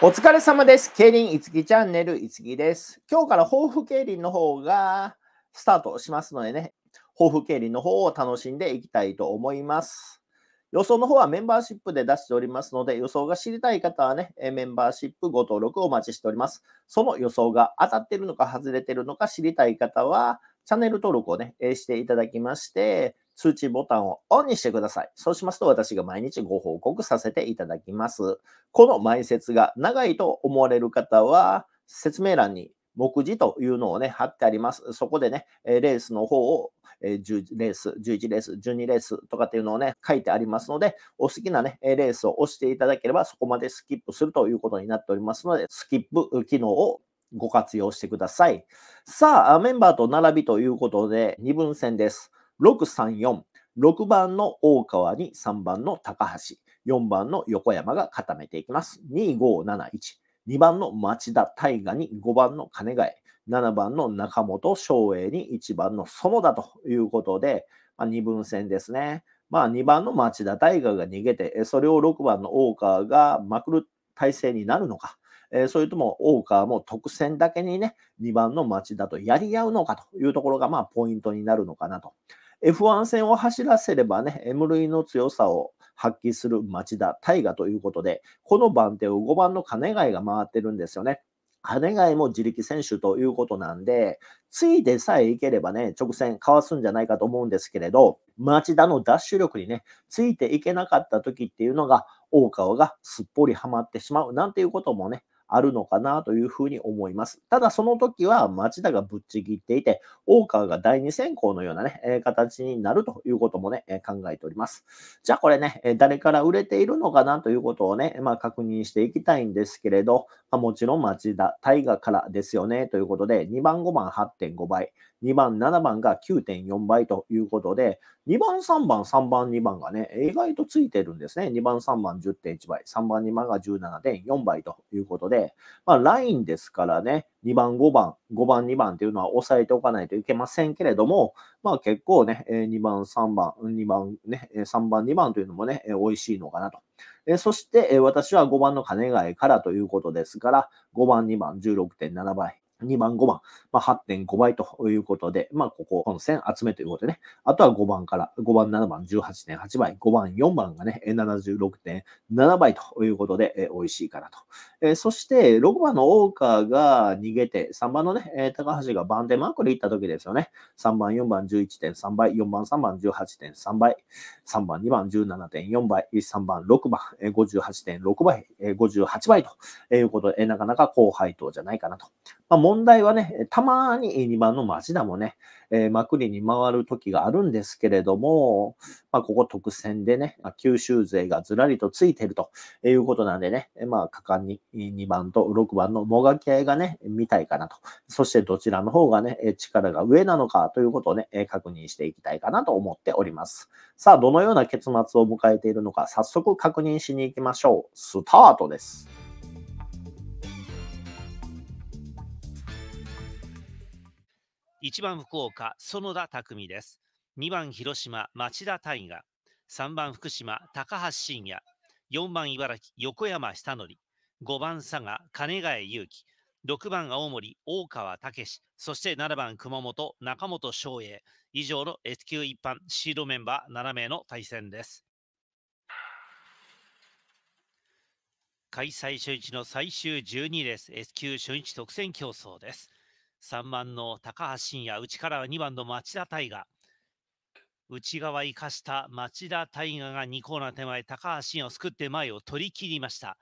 お疲れ様です。競輪いつきチャンネルいつきです。今日から抱負競輪の方がスタートしますのでね、抱負競輪の方を楽しんでいきたいと思います。予想の方はメンバーシップで出しておりますので、予想が知りたい方はね、メンバーシップご登録をお待ちしております。その予想が当たってるのか外れてるのか知りたい方は、チャンネル登録をね、していただきまして、通知ボタンをオンにしてください。そうしますと私が毎日ご報告させていただきます。この前説が長いと思われる方は説明欄に目次というのをね、貼ってあります。そこでね、レースの方を10レース、11レース、12レースとかっていうのをね、書いてありますので、お好きなね、レースを押していただければ、そこまでスキップするということになっておりますので、スキップ機能をご活用してください。さあ、メンバーと並びということで、2分戦です。634、6番の大川に3番の高橋、4番の横山が固めていきます。2571、2番の町田大河に5番の金貝、7番の中本翔英に1番の園田ということで、まあ、2分戦ですね。まあ、2番の町田大河が逃げて、それを6番の大川がまくる体制になるのか、えー、それとも大川も特選だけにね、2番の町田とやり合うのかというところが、まあ、ポイントになるのかなと。F1 戦を走らせればね、M 類の強さを発揮する町田大河ということで、この番手を5番の金貝が回ってるんですよね。金貝も自力選手ということなんで、ついでさえいければね、直線かわすんじゃないかと思うんですけれど、町田のダッシュ力にね、ついていけなかった時っていうのが、大川がすっぽりはまってしまうなんていうこともね、あるのかなというふうに思います。ただその時は町田がぶっちぎっていて、大川が第2選考のようなね、え形になるということもね、え考えております。じゃあこれね、誰から売れているのかなということをね、まあ、確認していきたいんですけれど、あもちろん町田、大河からですよねということで、2番、5番8.5倍、2番、7番が9.4倍ということで、2番、3番、3番、2番がね、意外とついてるんですね。2番、3番10.1倍、3番、2番が17.4倍ということで、まあ、ラインですからね、2番、5番、5番、2番っていうのは押さえておかないといけませんけれども、まあ結構ね、2番、3番、2番、ね、3番、2番というのもね、美味しいのかなと。えそして、え私は5番の金貝からということですから、5番、2番、16.7倍。2番、5番、まあ、8.5倍ということで、まあ、ここ、本線集めということでね、あとは5番から、5番、7番、18.8倍、5番、4番がね、76.7倍ということで、えー、美味しいかなと。えー、そして、6番の大川が逃げて、3番のね、えー、高橋がバンデマークで行った時ですよね。3番、4番、11.3倍、4番、3番、18.3倍、3番、2番、17.4倍、3番、6番、58.6倍、えー、58倍ということで、なかなか高配当じゃないかなと。まあ問題はね、たまに2番の町田もね、えー、まくりに回る時があるんですけれども、まあ、ここ特選でね、まあ、九州勢がずらりとついてるということなんでね、まあ、果敢に2番と6番のもがき合いがね、見たいかなと。そしてどちらの方がね、力が上なのかということをね、確認していきたいかなと思っております。さあ、どのような結末を迎えているのか、早速確認しに行きましょう。スタートです。1番福岡、園田匠です。2番広島、町田大河。3番福島、高橋信也。4番茨城、横山下則。5番佐賀、金ヶ谷祐希。6番青森、大川武史。そして7番熊本、中本翔英。以上の S 級一般シードメンバー7名の対戦です。開催初日の最終12レース S 級初日特選競争です。3番の高橋真也、内からは2番の町田大河。内側生かした町田大河が2コーナー手前、高橋真也を救って前を取り切りました。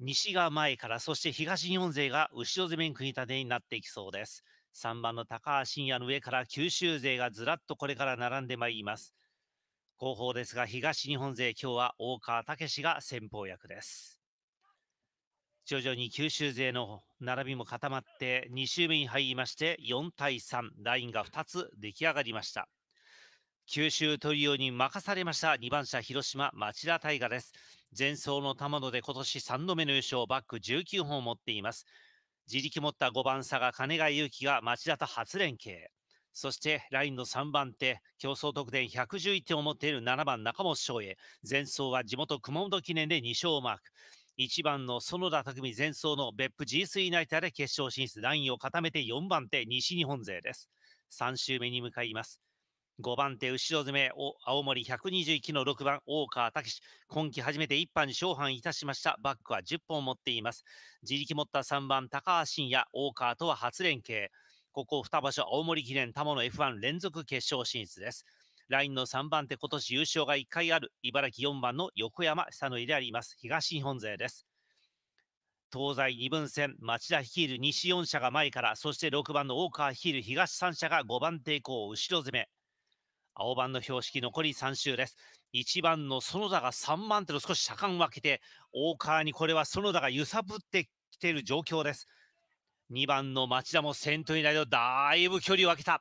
西が前から、そして東日本勢が後ろ攻めに組み立てになっていきそうです。3番の高橋真也の上から九州勢がずらっとこれから並んでまいります。後方ですが、東日本勢、今日は大川武が先方役です。徐々に九州勢の並びも固まって2周目に入りまして4対3ラインが2つ出来上がりました九州トリオに任されました2番車広島町田大河です前走の玉野で今年3度目の優勝バック19本を持っています自力持った5番差が金谷勇輝が町田と初連携そしてラインの3番手、競争得点111点を持っている7番中本翔英。前走は地元熊本記念で2勝をマーク。1番の園田匠前走の別府 G3 ナイターで決勝進出、ラインを固めて4番手、西日本勢です。3周目に向かいます。5番手、後ろ攻め、青森121の6番、大川武史。今季初めて1班に勝敗いたしました。バックは10本持っています。自力持った3番、高橋信也、大川とは初連携。ここ2場所、青森記念、多摩の F1 連続決勝進出です。ラインの3番手、今年優勝が1回ある、茨城4番の横山久則であります。東日本勢です。東西2分線、町田率いる西4社が前から、そして6番の大川率いる東3社が5番手以降、後ろ攻め。青番の標識残り3周です。1番の園田が3番手の少し車間を分けて、大川にこれは園田が揺さぶってきている状況です。2番の町田も先頭になりをだいぶ距離を分けた。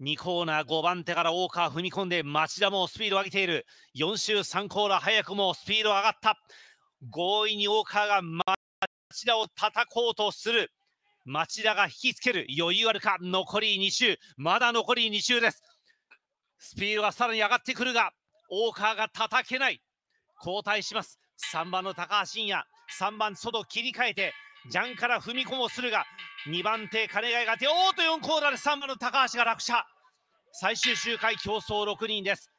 2コーナー5番手から大川踏み込んで町田もスピードを上げている4周3コーナー早くもスピード上がった強引に大川が町田を叩こうとする町田が引きつける余裕あるか残り2周まだ残り2周ですスピードがさらに上がってくるが大川が叩けない交代します3番の高橋真也3番外切り替えてジャンから踏み込もうするが2番手金谷が手おーと4コーナーで3番の高橋が落車最終周回競争6人です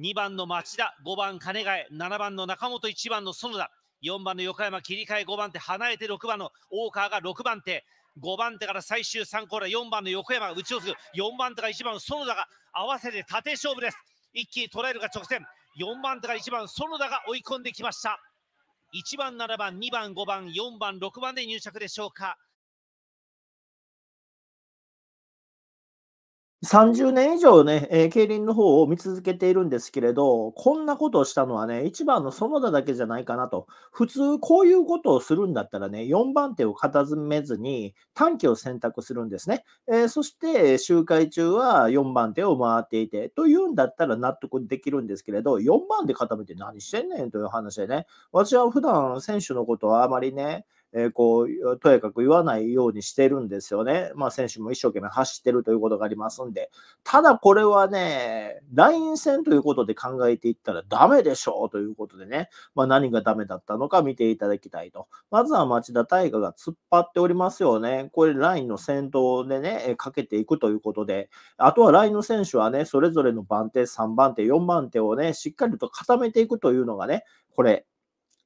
2番の町田5番金谷、7番の中本1番の園田4番の横山切り替え5番手離れて6番の大川が6番手5番手から最終3コーナー4番の横山が打ちをする4番手から1番の園田が合わせて縦勝負です一気に捉えるが直線4番手から1番園田が追い込んできました1番、7番、2番、5番、4番、6番で入着でしょうか。30年以上ね、えー、競輪の方を見続けているんですけれど、こんなことをしたのはね、一番の園田だけじゃないかなと。普通、こういうことをするんだったらね、4番手を片詰めずに短期を選択するんですね。えー、そして、周回中は4番手を回っていて、というんだったら納得できるんですけれど、4番で固めて何してんねんという話でね、私は普段選手のことはあまりね、えー、こう、とやかく言わないようにしてるんですよね。まあ、選手も一生懸命走ってるということがありますんで。ただこれはね、ライン戦ということで考えていったらダメでしょうということでね、まあ、何がダメだったのか見ていただきたいと。まずは町田大河が突っ張っておりますよね。これ、ラインの先頭でね、かけていくということで、あとはラインの選手はね、それぞれの番手、3番手、4番手をね、しっかりと固めていくというのがね、これ、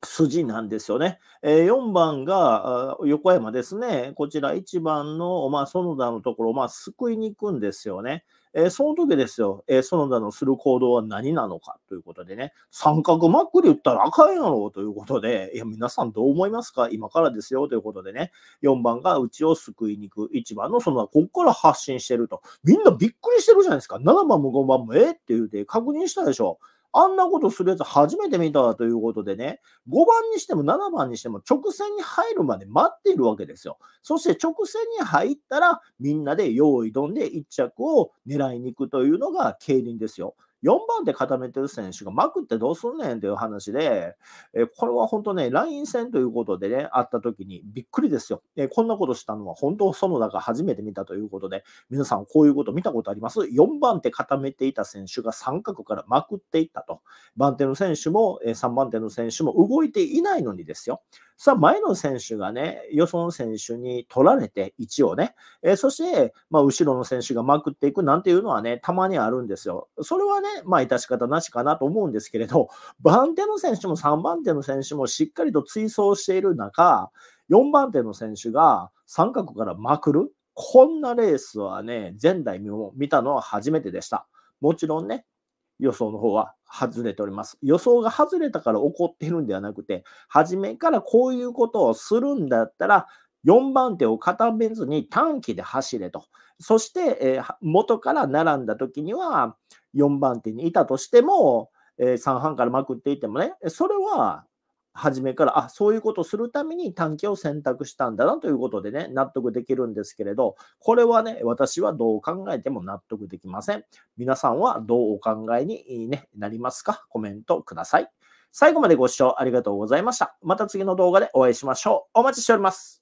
筋なんですよね。え4番が横山ですね。こちら1番の、まあ、園田のところ、まあ、救いに行くんですよね。えー、その時ですよ、えー、園田のする行動は何なのかということでね、三角まっくり言ったらあかんやろということで、いや、皆さんどう思いますか今からですよということでね、4番がうちを救いに行く、1番の園田、ここから発信してると。みんなびっくりしてるじゃないですか。7番も5番もえー、って言うて確認したでしょ。あんなことするやつ初めて見たということでね、5番にしても7番にしても直線に入るまで待っているわけですよ。そして直線に入ったらみんなで用意どんで1着を狙いに行くというのが競輪ですよ。4番手固めてる選手がまくってどうすんねんという話で、えこれは本当ね、ライン戦ということでね、あった時にびっくりですよ。えこんなことしたのは本当、園田が初めて見たということで、皆さんこういうこと見たことあります ?4 番手固めていた選手が三角からまくっていったと。番手の選手も、え3番手の選手も動いていないのにですよ。さあ、前の選手がね、よその選手に取られて、置をね、えそして、まあ、後ろの選手がまくっていくなんていうのはね、たまにあるんですよ。それはね、ね、まあ、致し方なしかなと思うんですけれど、番 手の選手も3番手の選手もしっかりと追走している中、4番手の選手が三角からまくる、こんなレースはね、前代未聞、見たのは初めてでした。もちろんね、予想の方は外れております。予想が外れたから起こっているんではなくて、初めからこういうことをするんだったら、4番手を固めずに短期で走れと。そして、えー、元から並んだ時には、4番手にいたとしても、えー、3班からまくっていてもね、それは初めから、あそういうことするために短期を選択したんだなということでね、納得できるんですけれど、これはね、私はどう考えても納得できません。皆さんはどうお考えに、なりますかコメントください。最後までご視聴ありがとうございました。また次の動画でお会いしましょう。お待ちしております。